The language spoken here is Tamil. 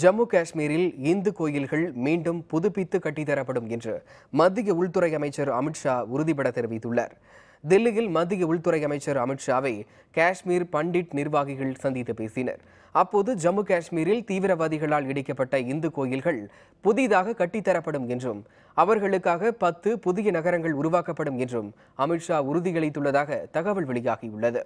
ஜம்மு காஷ்மீரில் இந்து கோயில்கள் மீண்டும் புதுப்பித்து கட்டித்தரப்படும் என்று மத்திய உள்துறை அமைச்சர் அமித்ஷா உறுதிபட தெரிவித்துள்ளார் தில்லியில் மத்திய உள்துறை அமைச்சர் அமித்ஷாவை காஷ்மீர் பண்டிட் நிர்வாகிகள் சந்தித்து பேசினர் அப்போது ஜம்மு காஷ்மீரில் தீவிரவாதிகளால் இடிக்கப்பட்ட இந்து கோயில்கள் புதிதாக கட்டித்தரப்படும் என்றும் அவர்களுக்காக பத்து புதிய நகரங்கள் உருவாக்கப்படும் என்றும் அமித்ஷா உறுதியளித்துள்ளதாக தகவல் வெளியாகியுள்ளது